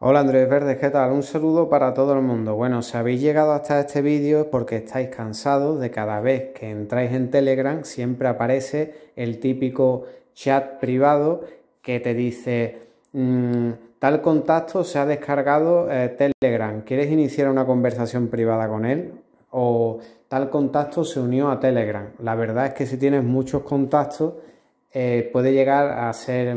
Hola Andrés Verdes, ¿qué tal? Un saludo para todo el mundo. Bueno, si habéis llegado hasta este vídeo es porque estáis cansados de cada vez que entráis en Telegram siempre aparece el típico chat privado que te dice mm, tal contacto se ha descargado eh, Telegram, ¿quieres iniciar una conversación privada con él? O tal contacto se unió a Telegram. La verdad es que si tienes muchos contactos eh, puede llegar a ser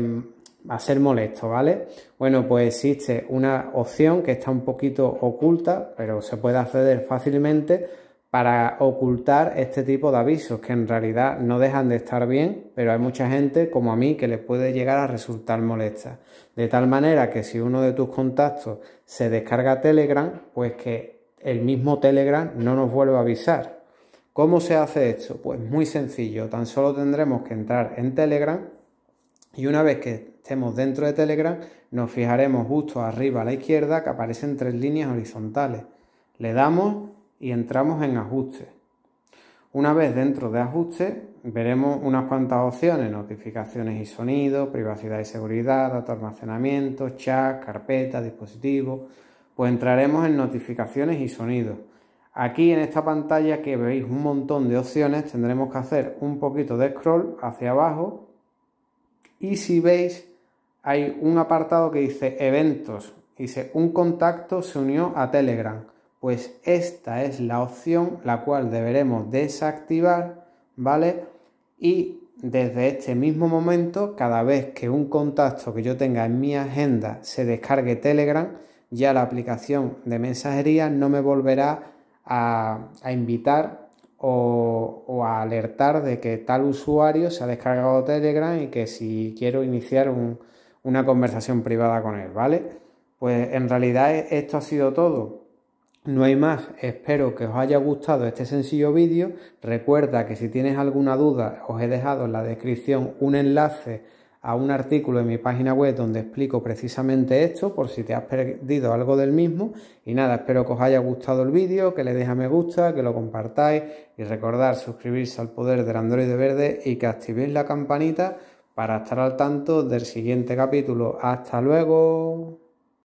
a ser molesto, ¿vale? Bueno, pues existe una opción que está un poquito oculta, pero se puede acceder fácilmente para ocultar este tipo de avisos que en realidad no dejan de estar bien, pero hay mucha gente como a mí que le puede llegar a resultar molesta. De tal manera que si uno de tus contactos se descarga Telegram, pues que el mismo Telegram no nos vuelva a avisar. ¿Cómo se hace esto? Pues muy sencillo, tan solo tendremos que entrar en Telegram y una vez que estemos dentro de Telegram, nos fijaremos justo arriba a la izquierda que aparecen tres líneas horizontales. Le damos y entramos en ajustes. Una vez dentro de ajustes, veremos unas cuantas opciones, notificaciones y sonido, privacidad y seguridad, dato almacenamiento, chat, carpeta, dispositivo. Pues entraremos en notificaciones y sonidos. Aquí en esta pantalla que veis un montón de opciones, tendremos que hacer un poquito de scroll hacia abajo y si veis, hay un apartado que dice eventos. Dice un contacto se unió a Telegram. Pues esta es la opción la cual deberemos desactivar, ¿vale? Y desde este mismo momento, cada vez que un contacto que yo tenga en mi agenda se descargue Telegram, ya la aplicación de mensajería no me volverá a, a invitar o, a alertar de que tal usuario se ha descargado Telegram y que si quiero iniciar una conversación privada con él, ¿vale? Pues en realidad e, esto ha sido todo. No hay más, espero que os haya gustado este sencillo vídeo. Recuerda que si tienes alguna duda os he dejado en la descripción un enlace a un artículo en mi página web donde explico precisamente esto por si te has perdido algo del mismo. Y nada, espero que os haya gustado el vídeo, que le deis a me gusta, que lo compartáis y recordar suscribirse al poder del Android verde y que activéis la campanita para estar al tanto del siguiente capítulo. Hasta luego.